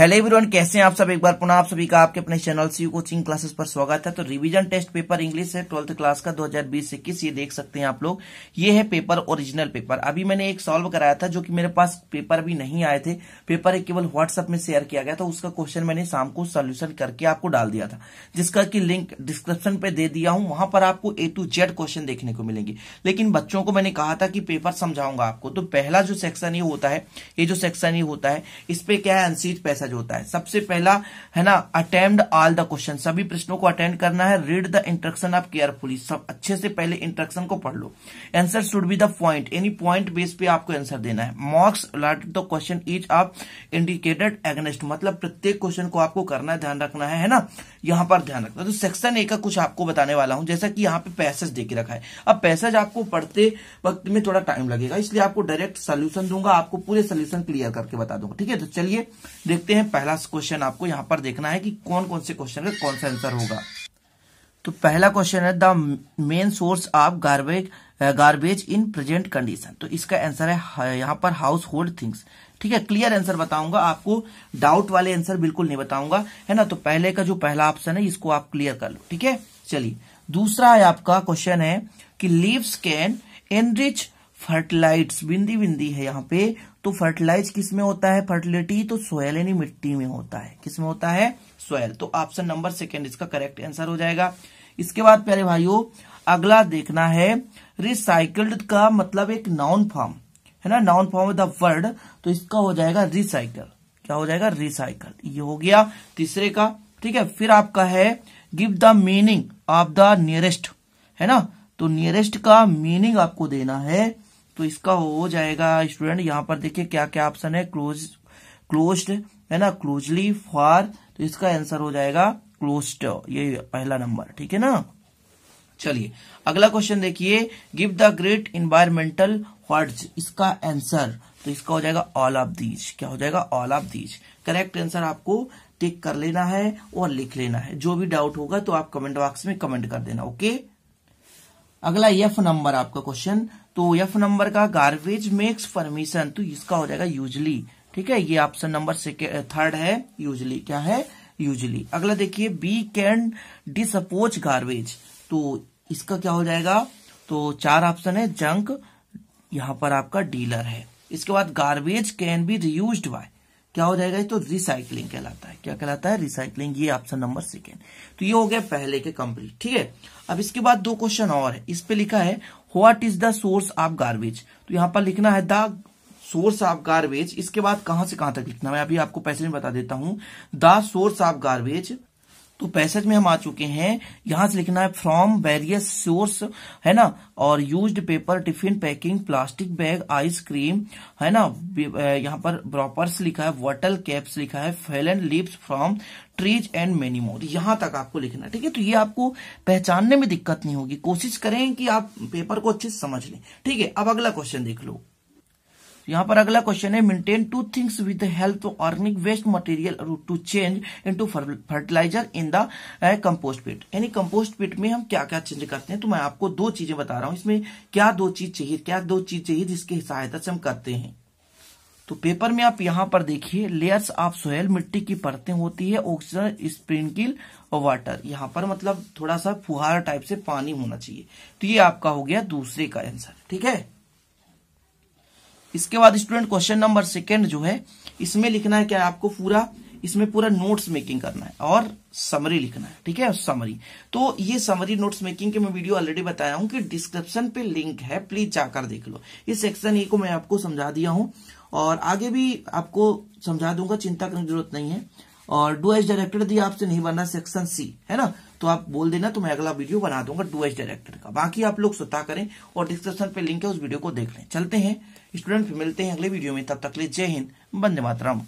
hello everyone कैसे हैं आप सब एक बार पुनः आप सभी का आपके अपने चैनल सी कोचिंग क्लासेस पर स्वागत है तो रिवीजन टेस्ट पेपर इंग्लिश है ट्वेल्थ क्लास का 2020 इक्कीस ये देख सकते हैं आप लोग ये है पेपर ओरिजिनल पेपर अभी मैंने एक सॉल्व कराया था जो कि मेरे पास पेपर भी नहीं आए थे पेपर केवल व्हाट्सअप में शेयर किया गया था उसका क्वेश्चन मैंने शाम को सोल्यूशन करके आपको डाल दिया था जिसका की लिंक डिस्क्रिप्शन पे दे दिया हूं वहां पर आपको ए टू जेड क्वेश्चन देखने को मिलेंगे लेकिन बच्चों को मैंने कहा था कि पेपर समझाऊंगा आपको तो पहला जो सेक्शन ये होता है ये जो सेक्शन ये होता है इस पे क्या है अनसीज पैसा जो होता है सबसे पहला है ना अटेम्प्ट ऑल द क्वेश्चन सभी प्रश्नों को अटेंड करना है read the instruction of carefully सब अच्छे से पहले इंट्रक्शन को पढ़ लो answer should be the point any point base पे आपको आंसर देना है marks allotted the question is आप इंडिकेटेड एगनेस्ट मतलब प्रत्येक क्वेश्चन को आपको करना है ध्यान रखना है, है ना यहां पर ध्यान रखना तो सेक्शन ए का कुछ आपको बताने वाला हूं जैसा कि यहाँ पे पैसेज देके रखा है अब पैसेज आपको पढ़ते वक्त में थोड़ा टाइम लगेगा इसलिए आपको डायरेक्ट सोल्यूशन दूंगा आपको पूरे सोल्यूशन क्लियर करके बता दूंगा ठीक है तो चलिए देखते हैं हैं पहला क्वेश्चन आपको यहां पर देखना है कि कौन कौन से क्वेश्चन का कौन सा आंसर होगा तो पहला क्वेश्चन है the main source of garbage garbage in present condition तो इसका आंसर है यहां पर हाउस होल्ड थिंग्स ठीक है क्लियर आंसर बताऊंगा आपको डाउट वाले आंसर बिल्कुल नहीं बताऊंगा है ना तो पहले का जो पहला ऑप्शन है इसको आप क्लियर कर लो ठीक है चलिए दूसरा है आपका क्वेश्चन है कि लीव्स कैन एनरिच फर्टिलाइट्स बिंदी बिंदी है यहाँ पे तो फर्टिलाइज किस में होता है फर्टिलिटी तो सोयल यानी मिट्टी में होता है किसमें होता है सोयल तो ऑप्शन नंबर सेकेंड इसका करेक्ट आंसर हो जाएगा इसके बाद प्यारे भाइयों अगला देखना है रिसाइकल्ड का मतलब एक नाउन फॉर्म है ना noun form of the word तो इसका हो जाएगा रिसाइकल क्या हो जाएगा रिसाइकल ये हो गया तीसरे का ठीक है फिर आपका है give the meaning of the nearest है ना तो नियरेस्ट का मीनिंग आपको देना है तो इसका हो जाएगा स्टूडेंट यहाँ पर देखिए क्या क्या ऑप्शन है क्लोज क्लोज्ड है ना क्लोजली फॉर तो इसका आंसर हो जाएगा क्लोज्ड ये पहला नंबर ठीक है ना चलिए अगला क्वेश्चन देखिए give the great environmental words इसका आंसर तो इसका हो जाएगा ऑल ऑफ दीज क्या हो जाएगा all of these correct answer आपको टिक कर लेना है और लिख लेना है जो भी डाउट होगा तो आप कमेंट बॉक्स में कमेंट कर देना ओके अगला यफ नंबर आपका क्वेश्चन तो यफ नंबर का गार्बेज मेक्स परमिशन तो इसका हो जाएगा यूजली ठीक है ये ऑप्शन नंबर थर्ड है यूजली क्या है यूजली अगला देखिए बी कैन डिसअपोज गार्बेज तो इसका क्या हो जाएगा तो चार ऑप्शन है जंक यहां पर आपका डीलर है इसके बाद garbage can be reuse by क्या हो जाएगा तो रिसाइकलिंग कहलाता है क्या कहलाता है रिसाइकलिंग ये ऑप्शन नंबर सेकेंड तो ये हो गया पहले के कंप्लीट ठीक है अब इसके बाद दो क्वेश्चन और है इस पे लिखा है what is the source of garbage तो यहाँ पर लिखना है द सोर्स ऑफ गार्बेज इसके बाद कहां से कहां तक लिखना मैं अभी आपको पहले में बता देता हूं द सोर्स ऑफ गार्बेज तो पैसेज में हम आ चुके हैं यहां से लिखना है फ्रॉम वेरियस सोर्स है ना और used paper tiffin packing plastic bag ice cream है ना यहां पर ब्रॉपर्स लिखा है वटल कैप्स लिखा है fallen leaves from trees and many more यहां तक आपको लिखना है ठीक है तो ये आपको पहचानने में दिक्कत नहीं होगी कोशिश करें कि आप पेपर को अच्छे से समझ लें ठीक है अब अगला क्वेश्चन देख लो यहाँ पर अगला क्वेश्चन है maintain two things with help organic waste material to change into fertilizer in the compost pit यानी कंपोस्ट पिट में हम क्या क्या चेंज करते हैं तो मैं आपको दो चीजें बता रहा हूं इसमें क्या दो चीज चाहिए क्या दो चीज चाहिए जिसकी सहायता से हम करते हैं तो पेपर में आप यहां पर देखिए लेयर्स ऑफ सोयल मिट्टी की परतें होती है ऑक्सीजन स्प्रिंकिल और वाटर यहां पर मतलब थोड़ा सा फुहार टाइप से पानी होना चाहिए तो ये आपका हो गया दूसरे का आंसर ठीक है इसके बाद स्टूडेंट क्वेश्चन नंबर सेकेंड जो है इसमें लिखना है क्या आपको पूरा इसमें पूरा नोट्स मेकिंग करना है और समरी लिखना है ठीक है समरी तो ये समरी नोट्स मेकिंग के मैं वीडियो ऑलरेडी बताया हूं कि डिस्क्रिप्शन पे लिंक है प्लीज जाकर देख लो इस सेक्शन ए को मैं आपको समझा दिया हूं और आगे भी आपको समझा दूंगा चिंता करने की जरूरत नहीं है और डू एज डायरेक्टर दिया आपसे नहीं बनना सेक्शन सी है ना तो आप बोल देना तो मैं अगला वीडियो बना दूंगा डू डायरेक्टर का बाकी आप लोग स्वतः करें और डिस्क्रिप्शन पे लिंक है उस वीडियो को देख लें चलते हैं स्टूडेंट मिलते हैं अगले वीडियो में तब तक ले जय हिंद बंदे मातरम